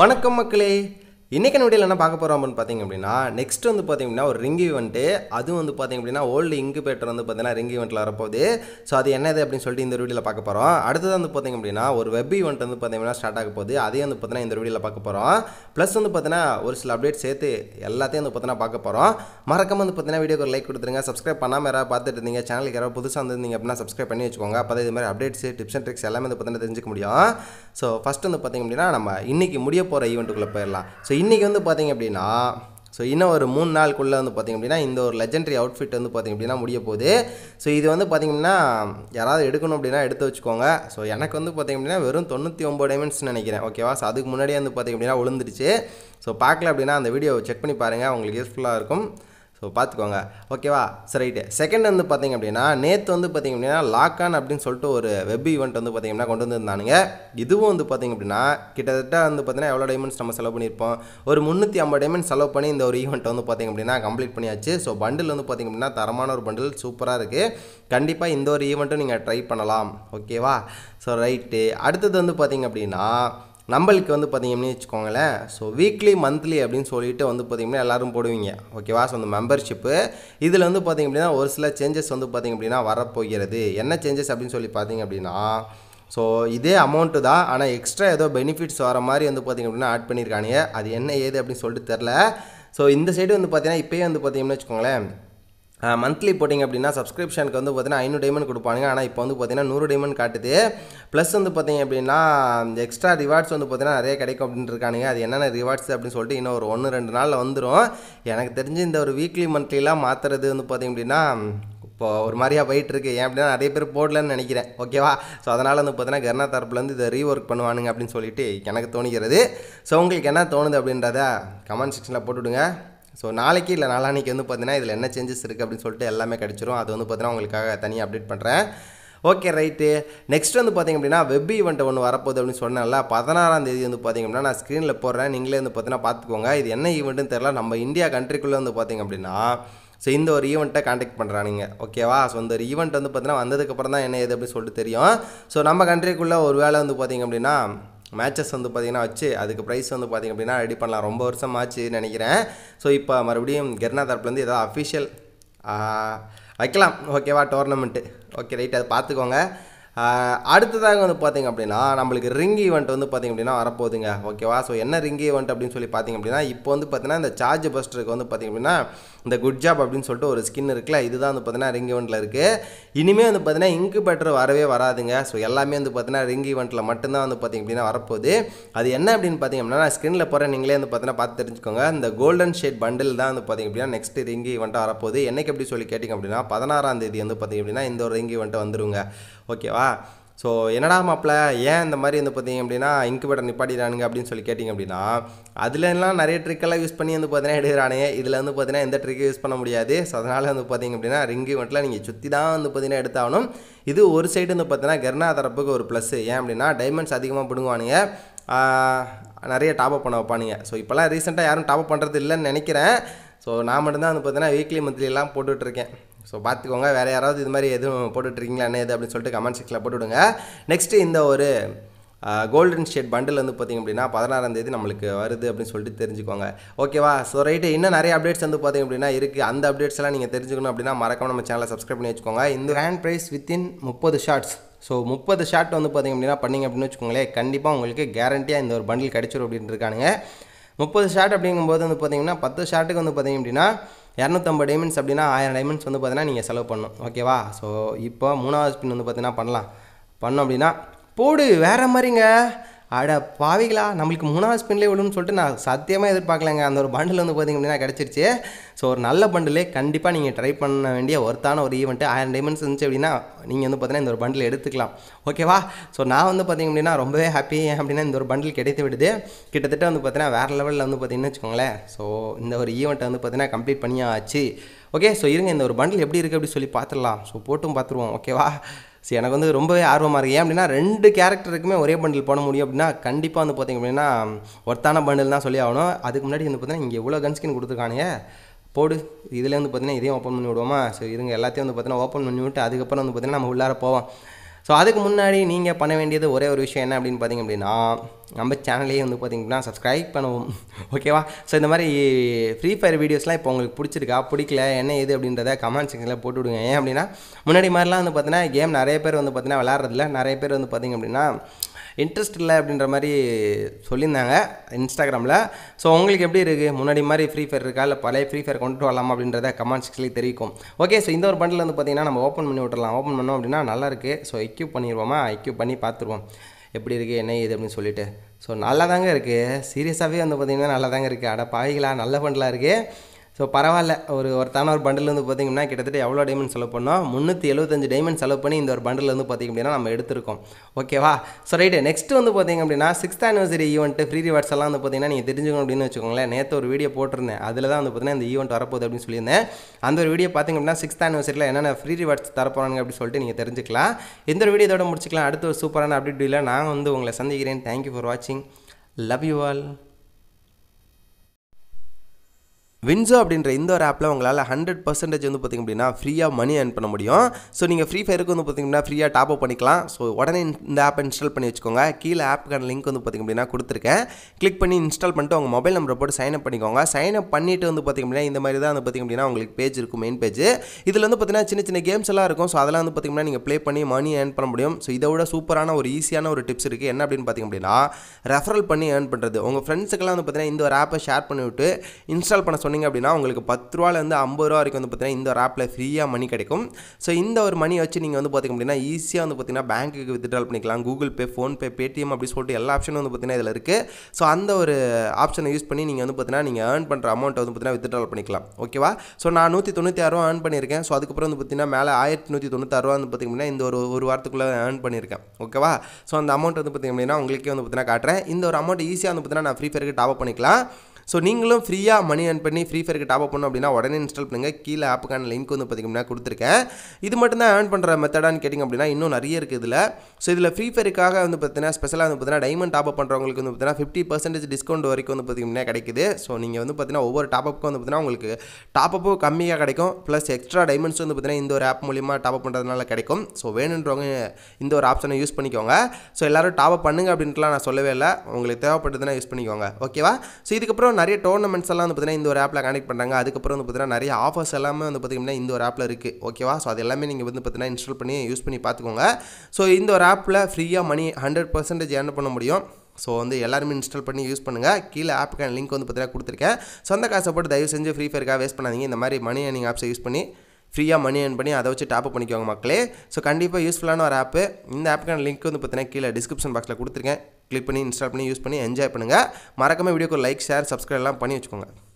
வணக்கம் மக்களே இன்றைக்கி வீடியோவில் என்ன பார்க்க போகிறோம் அப்படின்னு பார்த்தீங்க அப்படின்னா நெக்ஸ்ட் வந்து பார்த்தீங்கன்னா ஒரு ரிங் ஈவெண்ட்டு அதுவும் வந்து பார்த்தீங்க அப்படின்னா ஓல்டு இங்கு பேட்டர் வந்து பார்த்தீங்கன்னா ரிங் ஈவெண்ட்டில் வரப்போகுது ஸோ அது என்னது அப்படின்னு சொல்லிட்டு இந்த வீடியோவில் பார்க்க போகிறோம் அடுத்தது வந்து பார்த்தீங்க அப்படின்னா ஒரு வெப் ஈவெண்ட் வந்து பார்த்தீங்கன்னா ஸ்டார்ட் ஆக போகுது அதையும் வந்து பார்த்தீங்கன்னா இந்த வீடியோவில் பார்க்க போகிறோம் ப்ளஸ் வந்து பார்த்தீங்கன்னா ஒரு சில அப்டேட் சேர்த்து எல்லாத்தையும் வந்து பார்த்தீங்கன்னா பார்க்க போகிறோம் மறக்காம வந்து பார்த்தீங்கன்னா வீடியோக்கு ஒரு லைக் கொடுத்துருங்க சப்ஸ்கிரைப் பண்ணாமல் யாராவது பார்த்துட்டு இருந்தீங்க சேனலுக்கு யாராவது புதுசாக வந்திருந்தீங்க அப்படின்னா சப்ஸ்கிரைப் பண்ணி வச்சுக்கோங்க அப்போ இது மாதிரி அப்டேட்ஸ் டிப்ஸ் அண்ட் ட்ரிக்ஸ் எல்லாமே வந்து பார்த்தீங்கன்னா தெரிஞ்சுக்க முடியும் ஸோ ஃபஸ்ட் வந்து பார்த்தீங்க அப்படின்னா நம்ம இன்றைக்கி முடிய போகிற ஈவெண்ட்டுக்குள்ளே போயிடலாம் ஸோ இன்றைக்கி வந்து பார்த்திங்க அப்படின்னா ஸோ இன்னும் ஒரு மூணு நாளுக்குள்ளே வந்து பார்த்திங்க அப்படின்னா இந்த ஒரு லெஜெண்டரி அவுட்ஃபிட் வந்து பார்த்திங்க அப்படின்னா முடிய போகுது ஸோ இது வந்து பார்த்திங்கன்னா யாராவது எடுக்கணும் அப்படின்னா எடுத்து வச்சுக்கோங்க ஸோ எனக்கு வந்து பார்த்திங்க அப்படின்னா வெறும் தொண்ணூற்றி ஒம்பது டைமண்ட்ஸ் நினைக்கிறேன் ஓகேவா ஸோ அதுக்கு முன்னாடியே வந்து பார்த்திங்க அப்படின்னா விழுந்துருச்சு ஸோ பார்க்கல அப்படின்னா அந்த வீடியோ செக் பண்ணி பாருங்கள் உங்களுக்கு யூஸ்ஃபுல்லாக இருக்கும் ஸோ பார்த்துக்கோங்க ஓகேவா சரி ரைட்டு செகண்ட் வந்து பார்த்திங்க அப்படின்னா நேற்று வந்து பார்த்திங்க அப்படின்னா லாக்கான் அப்படின்னு சொல்லிட்டு ஒரு வெப் ஈவெண்ட் வந்து பார்த்தீங்கன்னா கொண்டு வந்திருந்தானுங்க இதுவும் வந்து பார்த்திங்க அப்படின்னா கிட்டத்தட்ட வந்து பார்த்திங்கன்னா எவ்வளோ டைமண்ட்ஸ் நம்ம செலவு பண்ணியிருப்போம் ஒரு முந்நூற்றி ஐம்பது டைமண்ட் செலவு பண்ணி இந்த ஒரு ஈவெண்ட் வந்து பார்த்திங்க அப்படின்னா கம்ப்ளீட் பண்ணியாச்சு ஸோ பண்டில் வந்து பார்த்திங்க அப்படின்னா தரமான ஒரு பண்டில் சூப்பராக இருக்குது கண்டிப்பாக இந்த ஒரு ஈவெண்ட்டும் நீங்கள் ட்ரை பண்ணலாம் ஓகேவா ஸோ ரைட்டு அடுத்தது வந்து பார்த்திங்க அப்படின்னா நம்மளுக்கு வந்து பார்த்திங்கன்னு வச்சுக்கோங்களேன் ஸோ வீக்லி மந்த்லி அப்படின்னு சொல்லிட்டு வந்து பார்த்திங்கன்னா எல்லோரும் போடுவீங்க ஓகேவா ஸோ அந்த மெம்பர்ஷிப்பு இதில் வந்து பார்த்திங்க அப்படின்னா ஒரு சில சேஞ்சஸ் வந்து பார்த்திங்க அப்படின்னா வரப்போகிறது என்ன சேஞ்சஸ் அப்படின்னு சொல்லி பார்த்திங்க அப்படின்னா ஸோ இதே அமௌண்ட்டு தான் ஆனால் எக்ஸ்ட்ரா ஏதோ பெனிஃபிட்ஸ் வர மாதிரி வந்து பார்த்திங்க அப்படின்னா ஆட் பண்ணியிருக்கானுங்க அது என்ன ஏது அப்படின்னு சொல்லிட்டு தெரில ஸோ இந்த சைடு வந்து பார்த்திங்கன்னா இப்போயே வந்து பார்த்திங்கன்னு வச்சுக்கோங்களேன் மந்த்லி போட்டிங்க அப்படின்னா சப்ஸ்கிரிப்ஷனுக்கு வந்து பார்த்தீங்கன்னா ஐநூறு டைமண்ட் கொடுப்பானுங்க ஆனால் இப்போ வந்து பார்த்தீங்கன்னா நூறு டைமண்ட் காட்டுது ப்ளஸ் வந்து பார்த்தீங்க அப்படின்னா எக்ஸ்ட்ரா ரிவார்ட்ஸ் வந்து பார்த்தீங்கன்னா நிறைய கிடைக்கும் அப்படின்னு இருக்கானுங்க அது என்னென்ன ரிவார்ட்ஸ் அப்படின்னு சொல்லிட்டு இன்னும் ஒரு ஒன்று ரெண்டு நாளில் வந்துடும் எனக்கு தெரிஞ்சு இந்த ஒரு வீக்லி மந்த்லிலாம் மாற்றுறது வந்து பார்த்திங்க அப்படின்னா இப்போ ஒரு மாதிரியாக இருக்கு ஏன் அப்படின்னா நிறைய பேர் போடலன்னு நினைக்கிறேன் ஓகேவா ஸோ அதனால் வந்து பார்த்தீங்கன்னா கர்ணா தரப்புலேருந்து இதை ரீஒர்க் பண்ணுவானுங்க அப்படின்னு சொல்லிட்டு எனக்கு தோணுகிறது ஸோ உங்களுக்கு என்ன தோணுது அப்படின்றத கமெண்ட் செக்ஷனில் போட்டுவிடுங்க ஸோ நாளைக்கு இல்லை நாளானிக்கு வந்து பார்த்தீங்கன்னா இதில் என்ன சேஞ்சஸ் இருக்குது அப்படின்னு சொல்லிட்டு எல்லாமே கிடச்சிரும் அது வந்து பார்த்தீங்கன்னா உங்களுக்காக தனியாக அப்டேட் பண்ணுறேன் ஓகே ரைட்டு நெக்ஸ்ட் வந்து பார்த்திங்க அப்படின்னா வெப் ஈவெண்ட் ஒன்று வரப்போகுது அப்படின்னு சொன்னால பதினாறாம் தேதி வந்து பார்த்திங்க அப்படின்னா நான் ஸ்க்ரீனில் போடுறேன் நீங்களே வந்து பார்த்தீங்கன்னா பார்த்துக்கோங்க இது என்ன ஈவெண்ட்டுன்னு தெரில நம்ம இந்தியா கண்ட்ரிக்குள்ளே வந்து பார்த்திங்க அப்படின்னா ஸோ இந்த ஒரு ஈவெண்ட்டை காண்டாக்ட் பண்ணுறானுங்க ஓகேவா ஸோ இந்த ஒரு ஈவெண்ட் வந்து பார்த்தீங்கன்னா வந்ததுக்கப்புறம் தான் என்ன ஏது அப்படின்னு சொல்லிட்டு தெரியும் ஸோ நம்ம கண்ட்ரிக்குள்ளே ஒரு வேலை வந்து பார்த்திங்க அப்படின்னா மேட்சஸ் வந்து பார்த்திங்கன்னா வச்சு அதுக்கு ப்ரைஸ் வந்து பார்த்திங்க அப்படின்னா ரெடி பண்ணலாம் ரொம்ப வருஷம் ஆச்சுன்னு நினைக்கிறேன் ஸோ இப்போ மறுபடியும் கெர்னா தரப்புலேருந்து ஏதாவது அஃபிஷியல் வைக்கலாம் ஓகேவா டோர்னமெண்ட்டு ஓகே ரைட் அதை பார்த்துக்கோங்க அடுத்ததாக வந்து பார்த்திங்க அப்படின்னா நம்மளுக்கு ரிங் ஈவெண்ட் வந்து பார்த்திங்க அப்படின்னா வரப்போகுதுங்க ஓகேவா ஸோ என்ன ரிங் ஈவெண்ட் அப்படின்னு சொல்லி பார்த்திங்க அப்படின்னா இப்போ வந்து பார்த்தீங்கன்னா இந்த சார்ஜ் பஸ்டருக்கு வந்து பார்த்திங்க அப்படின்னா இந்த குட் ஜாப் அப்படின்னு சொல்லிட்டு ஒரு ஸ்கின் இருக்குல்ல இதுதான் வந்து பார்த்தீங்கன்னா ரிங் ஈவெண்ட்டில் இருக்குது இனிமேல் வந்து பார்த்தீங்கன்னா பெட்டர் வரவே வராதுங்க ஸோ எல்லாமே வந்து பார்த்தீங்கன்னா ரிங் ஈவெண்ட்டில் மட்டும்தான் வந்து பார்த்திங்க அப்படின்னா வரப்போகுது அது என்ன அப்படின்னு பார்த்திங்க அப்படின்னா நான் ஸ்க்ரீனில் போகிற நீங்களே வந்து பார்த்தீங்கன்னா பார்த்து தெரிஞ்சுக்கோங்க இந்த கோல்டன் ஷேட் பண்டில் தான் வந்து பார்த்திங்க அப்படின்னா நெக்ஸ்ட் ரிங் ஈவெண்ட்டாக வரப்போகுது என்னைக்கு எப்படி சொல்லி கேட்டிங்க அப்படின்னா பதினாறாம் தேதி வந்து பார்த்திங்க அப்படின்னா இந்த ஒரு ரிங் ஈவெண்ட்டை வந்துருங்க ஓகேவா ஓகேவா ஸோ என்னடா மாப்பிள்ள ஏன் இந்த மாதிரி வந்து பார்த்தீங்க அப்படின்னா இன்குபேட்டர் நிப்பாட்டிடானுங்க அப்படின்னு சொல்லி கேட்டிங்க அப்படின்னா அதுலலாம் நிறைய ட்ரிக்கெல்லாம் யூஸ் பண்ணி வந்து பார்த்தீங்கன்னா எடுக்கிறானுங்க இதில் வந்து பார்த்தீங்கன்னா எந்த ட்ரிக்கு யூஸ் பண்ண முடியாது ஸோ அதனால் வந்து பார்த்தீங்க அப்படின்னா ரிங்கு மட்டும் நீங்கள் சுற்றி தான் வந்து பார்த்தீங்கன்னா எடுத்தாகணும் இது ஒரு சைடு வந்து பார்த்தீங்கன்னா கர்ணா தரப்புக்கு ஒரு ப்ளஸ் ஏன் அப்படின்னா டைமண்ட்ஸ் அதிகமாக பிடுங்குவானுங்க நிறைய டாப்அப் பண்ண வைப்பானுங்க ஸோ இப்போல்லாம் ரீசெண்டாக யாரும் டாப்அப் பண்ணுறது இல்லைன்னு நினைக்கிறேன் ஸோ நான் மட்டும்தான் வந்து பார்த்தீங்கன்னா வீக்லி மந்த்லிலாம் போட்டுட்ருக்கேன் ஸோ பார்த்துக்கோங்க வேறு யாராவது இது மாதிரி எதுவும் போட்டுட்ருக்கீங்களா என்ன எது அப்படின்னு சொல்லிட்டு கமெண்ட் செக்ஷனில் போட்டுவிடுங்க நெக்ஸ்ட்டு இந்த ஒரு கோல்டன் ஷேட் பண்டில் வந்து பார்த்திங்க அப்படின்னா பதினாறாம் தேதி நம்மளுக்கு வருது அப்படின்னு சொல்லிட்டு தெரிஞ்சுக்கோங்க ஓகேவா ஸோ ரைட்டு இன்னும் நிறைய அப்டேட்ஸ் வந்து பார்த்திங்க அப்படின்னா இருக்குது அந்த அப்டேட்ஸ் எல்லாம் நீங்கள் தெரிஞ்சுக்கணும் அப்படின்னா மறக்காம நம்ம சேனலை சப்ஸ்கிரைப் பண்ணி வச்சுக்கோங்க இந்த ஹேண்ட் ப்ரைஸ் வித்தின் முப்பது ஷார்ட்ஸ் ஸோ முப்பது ஷார்ட் வந்து பார்த்திங்க அப்படின்னா பண்ணிங்க அப்படின்னு வச்சுக்கோங்களேன் கண்டிப்பாக உங்களுக்கு கேரண்டியாக இந்த ஒரு பண்டில் கிடச்சிரும் அப்படின்ட்டு இருக்கானுங்க முப்பது ஷார்ட் அப்படிங்கும்போது வந்து பார்த்திங்கன்னா பத்து ஷார்ட்டுக்கு வந்து பார்த்திங்க அப்படின்னா இரநூத்தம்பது டைமண்ட்ஸ் அப்படின்னா ஆயிரம் டைமண்ட்ஸ் வந்து பார்த்தீங்கன்னா நீங்கள் செலவு பண்ணணும் ஓகேவா ஸோ இப்போ மூணாவது ஸ்பின் வந்து பார்த்தீங்கன்னா பண்ணலாம் பண்ணோம் அப்படின்னா போடு வேறு மாதிரிங்க அட பாவிகளா நம்மளுக்கு மூணாவது ஸ்பின்லே விழுன்னு சொல்லிட்டு நான் சத்தியமாக எதிர்பார்க்கலங்க அந்த ஒரு பண்டில் வந்து பார்த்திங்க அப்படின்னா கிடச்சிருச்சு ஸோ ஒரு நல்ல பண்டிலே கண்டிப்பாக நீங்கள் ட்ரை பண்ண வேண்டிய ஒருத்தான ஒரு ஈவெண்ட்டு ஆயிரம் டைமண்ட்ஸ் இருந்துச்சு அப்படின்னா நீங்கள் வந்து பார்த்தீங்கன்னா இந்த ஒரு பண்டில் எடுத்துக்கலாம் ஓகேவா ஸோ நான் வந்து பார்த்திங்க அப்படின்னா ரொம்பவே ஹாப்பி அப்படின்னா இந்த ஒரு பண்டில் கிடைத்து விடுது கிட்டத்தட்ட வந்து பார்த்தீங்கன்னா வேறு லெவலில் வந்து பார்த்திங்கன்னு வச்சுக்கோங்களேன் ஸோ இந்த ஒரு ஈவெண்ட்டை வந்து பார்த்தீங்கன்னா கம்ப்ளீட் பண்ணியாச்சு ஓகே ஸோ இருங்க இந்த ஒரு பண்டில் எப்படி இருக்குது அப்படின்னு சொல்லி பார்த்துடலாம் ஸோ போட்டும் பார்த்துருவோம் ஓகேவா ஸோ எனக்கு வந்து ரொம்பவே ஆர்வமாக இருக்குது ஏன் அப்படின்னா ரெண்டு கேரக்டருக்குமே ஒரே பண்டில் போட முடியும் அப்படின்னா கண்டிப்பாக வந்து பார்த்தீங்க அப்படின்னா ஒர்த்தான பண்டில் தான் சொல்லி ஆகணும் அதுக்கு முன்னாடி வந்து பார்த்தீங்கன்னா இங்கே இவ்வளோ கன்ஸ்கின் கொடுத்துருக்கானுங்க போடு இதில் வந்து பார்த்தீங்கன்னா இதையும் ஓப்பன் பண்ணி விடுவோமா ஸோ இதுங்க எல்லாத்தையும் வந்து பார்த்தீங்கன்னா ஓப்பன் பண்ணி விட்டு அதுக்கப்புறம் வந்து பார்த்தீங்கன்னா நம்ம உள்ளார போவோம் ஸோ அதுக்கு முன்னாடி நீங்கள் பண்ண வேண்டியது ஒரே ஒரு விஷயம் என்ன அப்படின்னு பார்த்தீங்க அப்படின்னா நம்ம சேனலையே வந்து பார்த்திங்கன்னா சப்ஸ்கிரைப் பண்ணுவோம் ஓகேவா ஸோ இந்த மாதிரி ஃப்ரீ ஃபயர் வீடியோஸ்லாம் இப்போ உங்களுக்கு பிடிச்சிருக்கா பிடிக்கல என்ன இது அப்படின்றத கமெண்ட் செக்ஷனில் போட்டு விடுங்க ஏன் அப்படின்னா முன்னாடி மாதிரிலாம் வந்து பார்த்தீங்கன்னா கேம் நிறைய பேர் வந்து பார்த்தீங்கன்னா விளாட்றதில்ல நிறைய பேர் வந்து பார்த்திங்க அப்படின்னா இன்ட்ரெஸ்ட் இல்லை அப்படின்ற மாதிரி சொல்லியிருந்தாங்க இன்ஸ்டாகிராமில் ஸோ உங்களுக்கு எப்படி இருக்குது முன்னாடி மாதிரி ஃப்ரீ ஃபயர் இருக்கா இல்லை பழைய ஃப்ரீ ஃபயர் கொண்டு வரலாமா அப்படின்றத கமெண்ட் செக்ஷனில் தெரிவிக்கும் ஓகே ஸோ இந்த ஒரு பண்டில் வந்து பார்த்திங்கன்னா நம்ம ஓப்பன் பண்ணி விட்டுலாம் ஓப்பன் பண்ணோம் அப்படின்னா நல்லா இருக்குது ஸோ எக்யூப் பண்ணிடுவோமா எக்யூப் பண்ணி பார்த்துருவோம் எப்படி இருக்குது என்ன இது அப்படின்னு சொல்லிட்டு ஸோ நல்லா தாங்க இருக்குது சீரியஸாகவே வந்து பார்த்திங்கன்னா நல்லா தாங்க இருக்குது அட பாய்களா நல்ல பண்டலாக இருக்குது ஸோ பரவாயில்ல ஒரு ஒருத்தான ஒரு பண்டில் வந்து பார்த்திங்கன்னா கிட்டத்தட்ட எவ்வளோ டைமண்ட் செலவு பண்ணோம் முந்நூற்றி எழுபத்தஞ்சு டைமண்ட் செலவு பண்ணி இந்த ஒரு பண்டில் வந்து பார்த்திங்க அப்படின்னா நம்ம எடுத்திருக்கோம் ஓகேவா ஸோ ரைட்டு நெக்ஸ்ட் வந்து பார்த்திங்க அப்படின்னா sixth anniversary event free rewards எல்லாம் வந்து பார்த்திங்கன்னா நீங்கள் தெரிஞ்சுக்கணும் அப்படின்னு வச்சுக்கோங்களேன் நேற்று ஒரு வீடியோ போட்டிருந்தேன் அதில் தான் வந்து பார்த்திங்கன்னா இந்த ஈவெண்ட் வரப்போகுது அப்படின்னு சொல்லியிருந்தேன் அந்த ஒரு வீடியோ பார்த்திங்க அப்படின்னா சிக்ஸ்த் ஆனிவர்சரியில் என்னென்ன ஃப்ரீ ரிவார்ட்ஸ் தரப்போறாங்க அப்படின்னு சொல்லிட்டு நீங்கள் தெரிஞ்சுக்கலாம் இந்த ஒரு வீடியோ இதோட அடுத்து அடுத்த ஒரு சூப்பரான அப்டேட் நான் வந்து உங்களை சந்திக்கிறேன் தேங்க்யூ ஃபார் வாட்சிங் லவ் யூ ஆல் வின்சோ அப்படின்ற இந்த ஒரு ஆப்பில் உங்களால் ஹண்ட்ரட் பர்சன்டேஜ் வந்து பார்த்திங்க அப்படின்னா ஃப்ரீயாக மணி ஏர்ன் பண்ண முடியும் ஸோ நீங்கள் ஃப்ரீ ஃபயருக்கு வந்து பார்த்திங்க அப்படின்னா ஃப்ரீயாக டாப் அப் பண்ணிக்கலாம் ஸோ உடனே இந்த ஆப் இன்ஸ்டால் பண்ணி வச்சுக்கோங்க கீழே ஆப்புக்கான லிங்க் வந்து பார்த்திங்க அப்படின்னா கொடுத்துருக்கேன் கிளிக் பண்ணி இன்ஸ்டால் பண்ணிட்டு உங்கள் மொபைல் நம்பரை போட்டு சைன் அப் பண்ணிக்கோங்க சைன் அப் பண்ணிட்டு வந்து பார்த்திங்க அப்படின்னா இந்த மாதிரி தான் வந்து பார்த்திங்க அப்படின்னா உங்களுக்கு பேஜ் இருக்கும் மெயின் பேஜ் இதில் வந்து பார்த்திங்கன்னா சின்ன சின்ன கேம்ஸ் எல்லாம் இருக்கும் ஸோ அதெல்லாம் வந்து பார்த்திங்கன்னா நீங்கள் ப்ளே பண்ணி மணி ஏர்ன் பண்ண முடியும் ஸோ இதை விட சூப்பரான ஒரு ஈஸியான ஒரு டிப்ஸ் இருக்குது என்ன அப்படின்னு பார்த்திங்க அப்படின்னா ரெஃபரல் பண்ணி ஏர்ன் பண்ணுறது உங்கள் ஃப்ரெண்ட்ஸுக்கெல்லாம் வந்து பார்த்திங்கன்னா இந்த ஒரு ஆப்பை ஷேர் பண்ணிவிட்டு இன்ஸ்டால் பண்ண சொன்னீங்க அப்படின்னா உங்களுக்கு பத்து ரூபாலேருந்து ஐம்பது ரூபா வரைக்கும் வந்து பார்த்தீங்கன்னா இந்த ஒரு ஆப்பில் ஃப்ரீயாக மணி கிடைக்கும் ஸோ இந்த ஒரு மணி வச்சு நீங்கள் வந்து பார்த்திங்க அப்படின்னா ஈஸியாக வந்து பார்த்திங்கன்னா பேங்க்குக்கு வித்ட்ரால் பண்ணிக்கலாம் கூகுள் பே ஃபோன்பே பேடிஎம் அப்படி சொல்லிட்டு எல்லா ஆப்ஷனும் வந்து பார்த்திங்கன்னா இதில் இருக்குது ஸோ அந்த ஒரு ஆப்ஷனை யூஸ் பண்ணி நீங்கள் வந்து பார்த்திங்கன்னா நீங்கள் ஏர்ன் பண்ணுற அமௌண்ட்டை வந்து பார்த்திங்கன்னா வித்ட்ரால் பண்ணிக்கலாம் ஓகேவா ஸோ நான் நூற்றி தொண்ணூற்றி ஆறுரூவா ஏர்ன் பண்ணியிருக்கேன் ஸோ அதுக்கப்புறம் வந்து பார்த்திங்கன்னா மேலே ஆயிரத்தி நூற்றி தொண்ணூத்தாறுரூவா வந்து பார்த்திங்கன்னா இந்த ஒரு ஒரு வாரத்துக்குள்ளே ஏர்ன் பண்ணியிருக்கேன் ஓகேவா ஸோ அந்த அமௌண்ட் வந்து பார்த்திங்க அப்படின்னா உங்களுக்கே வந்து பார்த்திங்கன்னா காட்டுறேன் இந்த ஒரு அமௌண்ட் ஈஸியாக வந்து பார்த்திங்கன்னா நான் ஃப்ரீ ஃபயருக்கு டாப் பண்ணிக்கலாம் ஸோ நீங்களும் ஃப்ரீயாக மணி ஏர்ன் பண்ணி ஃப்ரீ ஃபயருக்கு டாப் அப் பண்ணணும் அப்படின்னா உடனே இன்ஸ்டால் பண்ணுங்கள் கீழே ஆப்புக்கான லிங்க் வந்து பார்த்திங்கன்னா கொடுத்துருக்கேன் இது மட்டும் தான் ஏர்ன் பண்ணுற மெத்தடான்னு கேட்டிங்க அப்படின்னா இன்னும் நிறைய இருக்குது இதில் ஸோ இதில் ஃப்ரீ ஃபயருக்காக வந்து பார்த்தீங்கன்னா ஸ்பெஷலாக வந்து பார்த்தீங்கன்னா டைமண்ட் டாப் அப் பண்ணுறவங்களுக்கு வந்து பார்த்தீங்கன்னா ஃபிஃப்டி பர்சன்டேஜ் டிஸ்கவுண்ட் வரைக்கும் வந்து பார்த்திங்கன்னா கிடைக்குது ஸோ நீங்கள் வந்து பார்த்தீங்கன்னா ஒவ்வொரு டாப் அப்புக்கும் வந்து பார்த்தீங்கன்னா உங்களுக்கு டாப் அப்பும் கம்மியாக கிடைக்கும் ப்ளஸ் எக்ஸ்ட்ரா டைமண்ட்ஸ் வந்து பார்த்தீங்கன்னா இந்த ஒரு ஆப் மூலியமாக டாப் அப் பண்ணுறதுனால கிடைக்கும் ஸோ வேணுன்றவங்க இந்த ஒரு ஆப்ஷனை யூஸ் பண்ணிக்கோங்க ஸோ எல்லோரும் டாப் அப் பண்ணுங்க அப்படின்ட்டுலாம் நான் சொல்லவே இல்லை உங்களுக்கு தேவைப்பட்டதுன்னா யூஸ் பண்ணிக்கோங்க ஓகேவா ஸோ இதுக்கப்புறம் நிறைய டோர்னமெண்ட்ஸ் எல்லாம் வந்து பார்த்தீங்கன்னா இந்த ஒரு ஆப்பில் கனெக்ட் பண்ணுறாங்க அதுக்கப்புறம் வந்து பார்த்தீங்கன்னா நிறைய ஆஃபர்ஸ் எல்லாமே வந்து பார்த்திங்கன்னா இந்த ஒரு ஆப்பில் இருக்குது ஓகேவா ஸோ அது எல்லாமே நீங்கள் வந்து பார்த்தீங்கன்னா இன்ஸ்டால் பண்ணி யூஸ் பண்ணி பார்த்துக்கோங்க ஸோ இந்த ஒரு ஆப்பில் ஃப்ரீயாக மணி ஹண்ட்ரட் பர்சன்டேஜ் ஏர்ன் பண்ண முடியும் ஸோ வந்து எல்லாருமே இன்ஸ்டால் பண்ணி யூஸ் பண்ணுங்கள் கீழே ஆப்புக்கான லிங்க் வந்து பார்த்தீங்கன்னா கொடுத்துருக்கேன் சொந்த காசை போட்டு தயவு செஞ்சு ஃப்ரீ ஃபயருக்காக வேஸ்ட் பண்ணாதீங்க இந்த மாதிரி மணி ஏர்னிங் ஆப்ஸை யூஸ் பண்ணி ஃப்ரீயாக மணி ஏர்ன் பண்ணி அதை வச்சு டாப் பண்ணிக்கோங்க மக்களே ஸோ கண்டிப்பாக யூஸ்ஃபுல்லான ஒரு ஆப்பு இந்த ஆப்புக்கான லிங்க் வந்து பார்த்தீங்கன்னா கீழே டிஸ்கிரிப்ஷன் பாக்ஸில் கொடுத்துருக்கேன் கிளிக் பண்ணி இன்ஸ்டால் பண்ணி யூஸ் பண்ணி என்ஜாய் பண்ணுங்கள் மறக்காமல் வீடியோக்கு லைக் ஷேர் சப்ஸ்கிரைப்லாம் பண்ணி வச்சுக்கோங்க